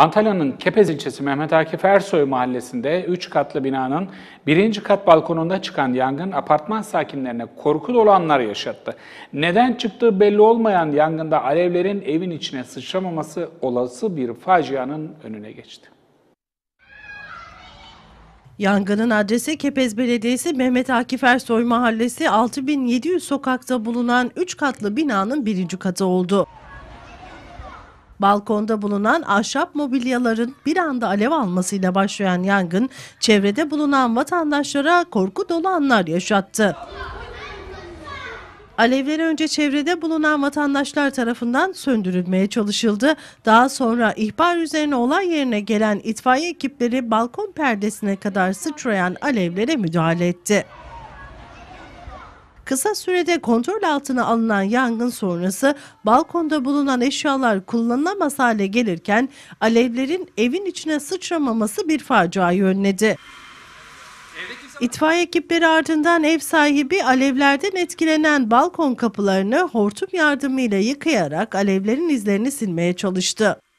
Antalya'nın Kepez ilçesi Mehmet Akif Ersoy mahallesinde 3 katlı binanın 1. kat balkonunda çıkan yangın apartman sakinlerine korku dolanlar yaşattı. Neden çıktığı belli olmayan yangında alevlerin evin içine sıçramaması olası bir facianın önüne geçti. Yangının adresi Kepez Belediyesi Mehmet Akif Ersoy Mahallesi 6700 sokakta bulunan 3 katlı binanın birinci katı oldu. Balkonda bulunan ahşap mobilyaların bir anda alev almasıyla başlayan yangın çevrede bulunan vatandaşlara korku dolu anlar yaşattı. Alevler önce çevrede bulunan vatandaşlar tarafından söndürülmeye çalışıldı. Daha sonra ihbar üzerine olay yerine gelen itfaiye ekipleri balkon perdesine kadar sıçrayan alevlere müdahale etti. Kısa sürede kontrol altına alınan yangın sonrası balkonda bulunan eşyalar kullanılamaz hale gelirken alevlerin evin içine sıçramaması bir faciayı önledi. İtfaiye ekipleri ardından ev sahibi alevlerden etkilenen balkon kapılarını hortum yardımıyla yıkayarak alevlerin izlerini silmeye çalıştı.